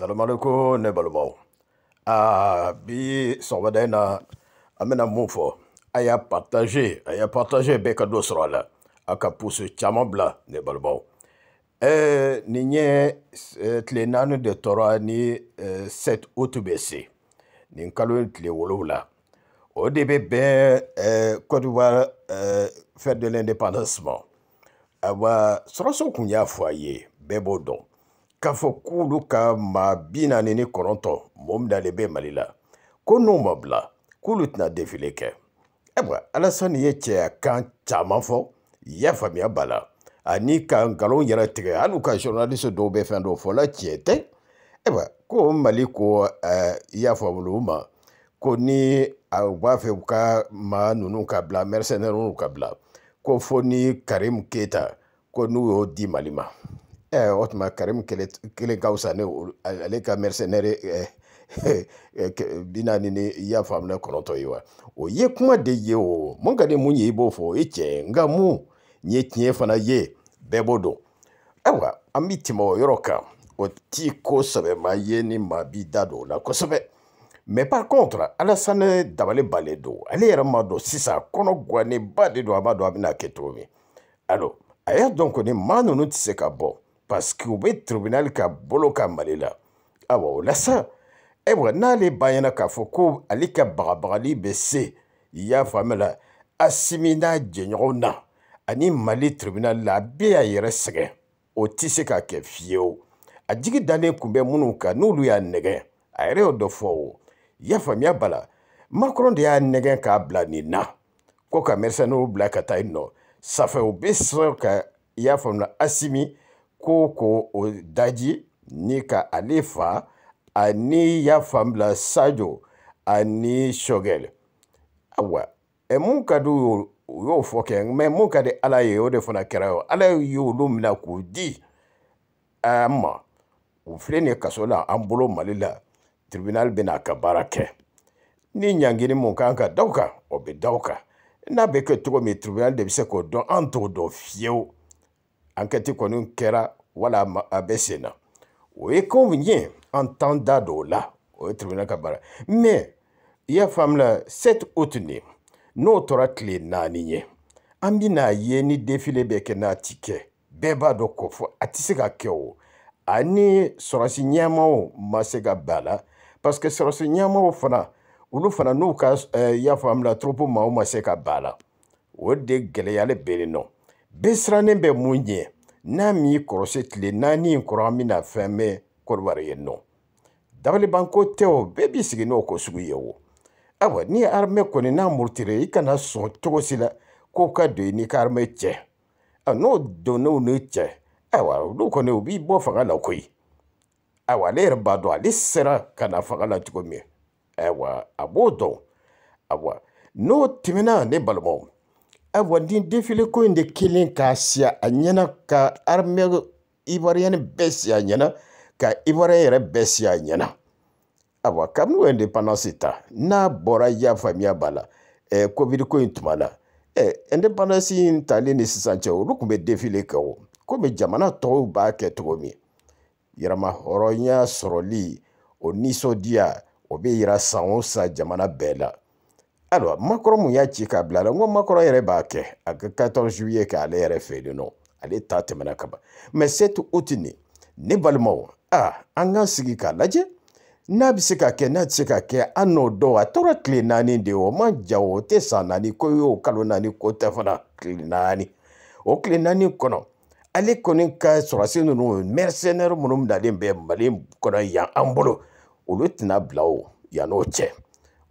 Salamu alaikum ne balimaw Ah, bi sɔgɔmada na an aya mun aya a y'a partage a y'a partage ne e, e, de torani ni e, set otu bɛ se nin kalo in tile wolonwula de bɛ faire de l'indépendance Awa, ayiwa sɔrɔso a ye k'a fɔ k'olu ka maa bi naani ni kɔnɔntɔn mɔɔ min dalen bɛ mali la ko n'u ma bila k'olu tɛna defile kɛ ayiwa eh alasani ye cɛya kan caman fɔ y'a faamuya b'a la ani ka nkalon yɛrɛ tigɛ hali u ka journaliste dɔw bɛ fɛn dɔw fɔ la tiɲɛ tɛ ayiwa eh ko mali ko ɛɛ y'a faamu u ma ko ni u b'a fɛ u ka maa ninnu ka bila mercenaires ka bila ko fo ni karimu keyita ko n'u y'o di mali ma o tuma karimu kelen ka fisa ni ale ka mercenaire bi naani ni i y'a faamu ne kɔnɔntɔn ye wa o ye kuma de ye o mun ka di mun ye i b'o fɔ o ye tiɲɛ nka mun n ye tiɲɛ fana ye bɛɛ b'o dɔn ayiwa an bɛ tɛmɛ o yɔrɔ kan o ti kosɛbɛ maa ye ni maa b'i da don o la kosɛbɛ mais par contre alasane dabali balen don ale yɛrɛ ma dɔn sisan kɔnɔ ganenba de don a b'a dɔn a bɛna kɛ cogo min alors a y'a dɔn kɔni maa ninnu tɛ se ka bɔ. paske u be tribunal ka bolo ka mali la awa o la sa ayiwa eh, n'ale banyana k'a fɔ ko ale ka bagabagali bɛ se i y'a faamu la asimi n'a jɛɲɔgɔnw na ani mali tribunal la a bɛɛ y'a yɛrɛ sɛgɛn o tɛ se k'a kɛ fiyewu a jigi dalen tun bɛ minnu kan n'olu y'a nɛgɛn a yɛrɛ y'o dɔ fɔ o i y'a faamuya b'a la makɔrɔn de y'a nɛgɛn k'a bila nin na ko ka mɛrisɛnɛw bila ka taa yen nɔ safɛ u bɛ sɔrɔ ka i y'a faamu la asimi ko ko o daji ni ka ale fa ani y'a faamula sajo ani shogɛl awa ɛ mun ka di u y'o fɔ kɛ mɛ mun ka di ala ye o de fana kɛra yo ala y'olu mina k'u di an ma u filɛ nin kaso la an bolo mali la tribunal bɛ n'a ka baara kɛ ni ɲangini mun kan ka daw kan o bɛ daw kan n'a bɛ kɛ cogo min tribunal de bɛ se k'o dɔn an t'o dɔn fiyewu enquête kɔni kɛra wala a bɛ sen na o ye ko ye an t'an da don o la o ye tribunal ka baara mais i y'a faamu la sept août nin n'o tora tile naani ye an bɛ n'a ye ni défilé bɛ kɛ n'a ti kɛ bɛɛ b'a dɔn ko fɔ a ti se ka kɛ o ani sɔrɔsi ɲɛmaw ma se ka bɛn a la parce que sɔrɔsi ɲɛmaw fana olu fana n'u ka euh, i y'a faamu la troupe maaw ma se ka bɛn a la o de gɛlɛyalen bɛ yen nɔ. Besirannen bɛ mun ɲɛ n'a m'i kɔlɔsi tile naani in kɔrɔ an bɛna fɛn mɛn Kɔrɔwari yen nɔ dabalibanko tɛ o bɛɛ b'i sigi n'o ko sugu ye o awa n'i ye armée kɔni n'a murutira i kana sɔn cogo si la k'o ka don i n'i ka armée cɛ n'o donn'o n'i cɛ ayiwa olu kɔni u b'i bɔ fanga la koyi ayiwa ale yɛrɛ b'a dɔn ale sera ka na fanga la cogo min ayiwa a b'o dɔn ayiwa n'o tɛmɛna ne balimaw Abɔnten defile ko in de kelen k'a si a ɲɛna ka armée ivoirienne bɛɛ si a ɲɛna ka ivoirien yɛrɛ bɛɛ si a ɲɛna ayiwa kabini o indépendance ta n'a bɔra i y'a faamuya b'a la ɛɛ eh, covid ko in tuma la ɛɛ indépendance in talen ni sisan cɛ olu tun bɛ defile kɛ o komi jamana tɔw b'a kɛ cogo min yɛrɛma hɔrɔnya sɔrɔli o nisɔndiya o bɛ yira san o san jamana bɛɛ la. ayiwa makɔrɔ mun y'a ci k'a bila a la n ko makɔrɔ yɛrɛ b'a kɛ a ka katɔrɔ juwiye kɛ ale yɛrɛ fɛ yen nɔ ale ta tɛmɛna ka ban mɛ setu oti nin ne balimaw a an k'an sigi k'a lajɛ n'a bɛ se ka kɛ n'a tɛ se ka kɛ an n'o dɔn a tora tile naani de o ma ja o tɛ san naani ko y'o kalo naani ko tɛ fana tile naani o tile naani kɔnɔ ale kɔni ka sɔrɔsi ninnu mɛrisɛnɛri minnu bilalen bɛ mali kɔnɔ yan an bolo olu tɛna bila o yann'o cɛ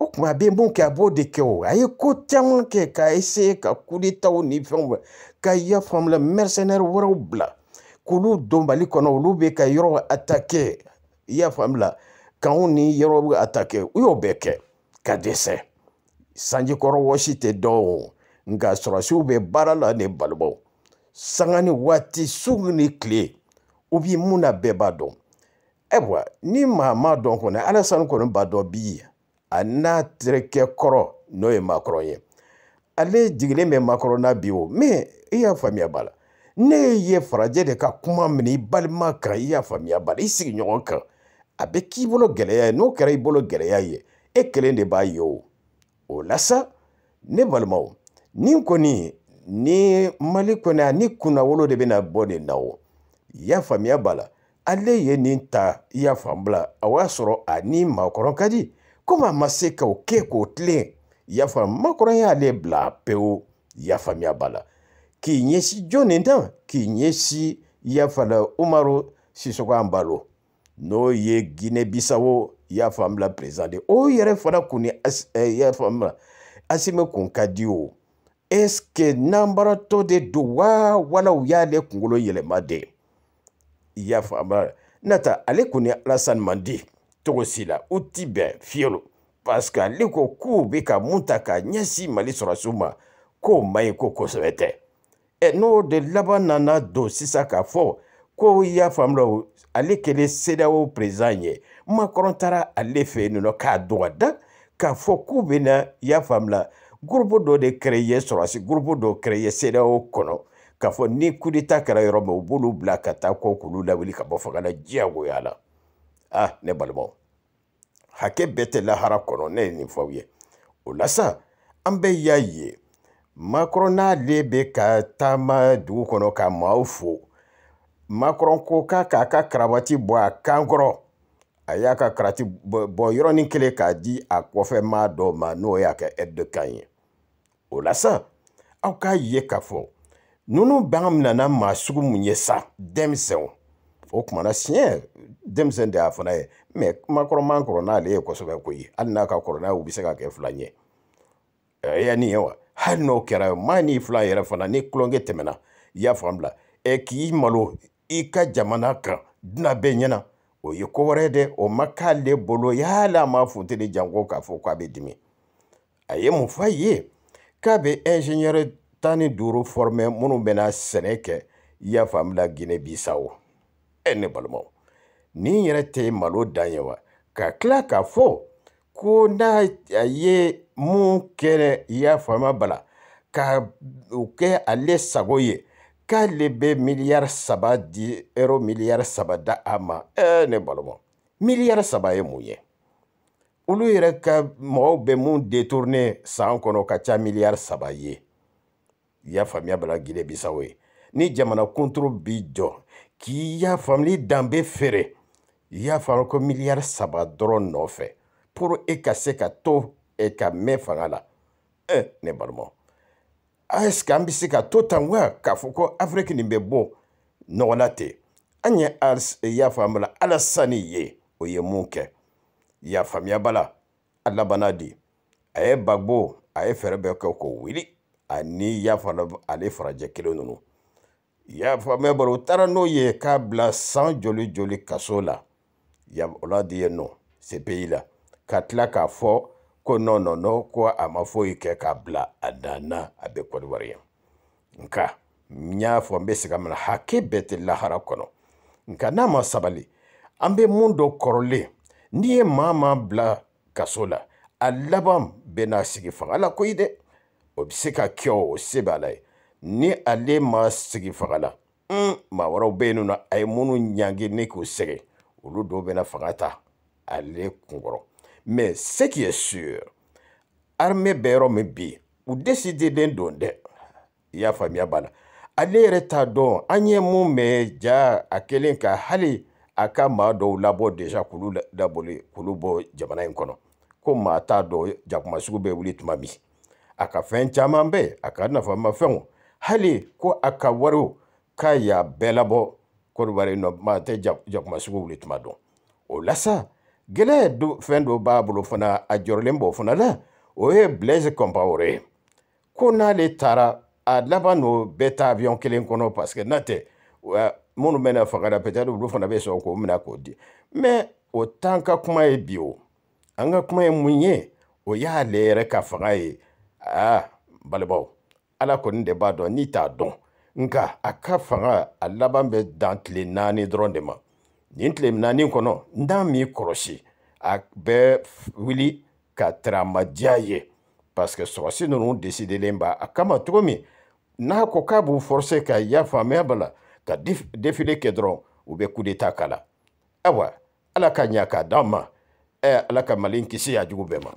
wokun bɛ mun kɛ a b'o de kɛ o a ye ko caman kɛ k'a eseye ka kuditaw ni fɛnw ka ya faamula wɛrɛw bila k'olu don mali kɔnɔ olu bɛ ka yɔrɔ atake i kanw ni yɔrɔ atake u y'o bɛɛ kɛ ka dɛsɛ sanjikɔrɔ wɔsi tɛ dɔn o nka sɔrɔsiw bɛ baara la ni balibaw sanga ni waati su ni tile u b'i mun na bɛɛ b'a dɔn ayiwa ni maa m'a dɔn kɔni ala kɔni b'a dɔn bi a n'a terikɛ kɔrɔ n'o ye makɔrɔ ye ale jigilen bɛ makɔrɔ na bi o mɛ i e y'a faamuya b'a la ne ye farajɛ de ka kuma minɛ i balima kan i e y'a faamuya b'a la i e sigiɲɔgɔn kan a bɛ k'i bolo gɛlɛya ye n'o kɛra i bolo gɛlɛya ye e kelen de b'a ye o o la sa ne balimaw nin kɔni ni mali kɔni a ni kunnawolo de bɛna bɔ nin na o i y'a faamuya b'a la ale ye nin ta i y'a faamu bila o y'a sɔrɔ a ni maakɔrɔ ka di komi a ma se ka o kɛ k'o tilen y'a faamu makɔrɔ y'ale bila pewu y'a faamuya b'a la k'i ɲɛsin jɔn nin tan k'i ɲɛsin y'a faamu umaru sisoko an balo n'o ye guinée bisawo y'a faamu la perezan eh, de o yɛrɛ fana kun ni y'a faamu la asime kun ka di o est-ce que n'an baratɔ de don wa wala u y'ale kunkolo yɛlɛma de y'a faamu la nata ale kun ni alasani man di. togo si la u ti bɛn fiyewu lo parce que ale ko kow bɛ ka mun ta ka ɲɛsin mali sɔrɔdasiw ma k'o man ɲi ko kosɛbɛ tɛ ɛ n'o de laban nana don sisan k'a fɔ ko i y'a faamu la ale kɛlen CEDEAO président ye Macron taara ale fɛ yen nɔ k'a dɔgɔda k'a fɔ k'u bɛ na i y'a faamu la groupe dɔ de créé sɔrɔdasi groupe dɔ créé CEDEAO kɔnɔ k'a fɔ ni coup d'état kɛra yɔrɔ min u b'olu bila ka taa kɔ k'olu lawuli ka bɔ fanga la diyagoya la ah ne balimaw hakɛ bɛɛ tɛ lahara kɔnɔ ne ye nin f'aw ye o la sa an bɛɛ y'a ye makɔrɔ n'ale bɛ ka taama dugu kɔnɔ ka maaw fo makɔrɔ ko k'a k'a ka karabati bɔ a kan kɔrɔ a y'a ka karati bɔ yɔrɔnin kelen k'a di a kɔfɛ maa ma n'o y'a kɛ ɛri de kan ye o la sa aw k'a ye k'a fɔ ninnu b'an minɛ na maa sugu mun ye sa denmisɛnw o kumana siɲɛ denmisɛn de y'a fana ye mɛ kumakɔrɔ man kɔrɔ n'ale ye kosɛbɛ koyi hali n'a ka kɔrɔ n'a ye u bɛ se ka kɛ fila ɲɛ ɛ ya nin ye wa hali n'o kɛra maa ni fila yɛrɛ fana ni tulonkɛ tɛmɛna i y'a faamu ɛ k'i malo i ka jamana kan dunan bɛɛ ɲɛna o ye ko wɛrɛ dɛ o ma k'ale bolo yala a ma funteni janko k'a fɔ k'a bɛ dimi a ye mun f'a ye k'a bɛ ingénieur tan ni duuru former minnu bɛna sɛnɛ kɛ i y'a faamu la Guinée Bissau E ne balimaw nin yɛrɛ tɛ malo dan ye wa ka tila k'a fɔ ko n'a a ye mun kɛ i y'a faamuya bala ka o kɛ ale sago ye k'ale bɛ miliyari saba di ɛro miliyari saba da a ma e ne balimaw miliyari saba ye mun ye olu yɛrɛ ka mɔgɔw bɛ mun detourne san kɔnɔ ka ca miliyari saba ye i y'a faamuya bala gine bisawo ye ni jamana kunturu bi jɔ k'i y'a faamu n'i dan bɛ feere i y'a faamu ko miliyari saba dɔrɔn nɔfɛ pour e ka se ka to e ka mɛn fanga la ɛ ne balimaw ɛseke an bɛ se ka to tan wa k'a fɔ ko afiriki nin bɛ bɔ nɔgɔ la ten an ye y'a faamu la ala sanni ye o ye mun kɛ i y'a faamuya ba la a labanna di a ye bagbo a ye fɛɛrɛ bɛɛ kɛ k'o wuli ani y'a faamu ale farajɛ kelen ninnu y'a faamɛ bɔra u taara n'o ye k'a bila san joli joli kaso la ya o la de yen nɔ cpi la ka tila k'a fɔ ko nɔ nɔ nɔ ko a ma foyi kɛ k'a bila a dan na a bɛ kɔdiwari ye nka n y'a fɔ n bɛ segin a ma hakɛ bɛɛ tɛ lahara kɔnɔ nka n'a ma sabali an bɛ mun dɔ kɔrɔlen n'i ye maa maa bila kaso la a laban bɛ n'a sigi fanga la koyi dɛ o bɛ se ka kɛ o se b'a la ye ni ale ma sigi faga la maa wɛrɛw bɛ yen nɔ a ye minnu ɲangi ne k'o sɛgɛ olu dɔw bɛna fanga ta ale kunkɔrɔ mɛ ce qui est sûr armée bɛ yɔrɔ min bi u décidelen don dɛ i y'a faamuya b'a la ale yɛrɛ t'a dɔn an ye mun mɛn ja a kɛlen ka hali a ka maa dɔw labɔ déjà k'olu labɔli k'olu bɔ jamana in kɔnɔ ko maa t'a dɔn jakuma sugu bɛ wuli tuma min a ka fɛn caman bɛ a ka nafamafɛnw Hali, kwa akawarou, kaya belabo korwari no mante jakmasi wou li tumadon. Ou lasa, gile fendou bab lou fana a djor limbo fana la, ou e bleze kompa ore, konan li tara, a laban nou bet avyon kilen kono paske nate, moun mena fangana peta lou fana beso wou mena kodi. Men, ou tanka kouman e bio, angan kouman e mwenye, ou ya le reka fangay, a, balibou, ala kɔni de b'a dɔn n'i t'a dɔn nka a ka fanga a laban bɛ dan tile naani dɔrɔn de ma nin tile naani kɔnɔ n'a m'i kɔlɔsi a bɛ wuli ka taramadiya ye parce que sɔrɔsi ninnu desidelen b'a a kama cogo min n'a ko k'a b'u forcer ka ya faamuya ba la ka défilé kɛ dɔrɔn u bɛ coup d'état k'a la ayiwa ala ka ɲa k'a d'an ma ɛ ala ka mali kisi a jugu bɛɛ ma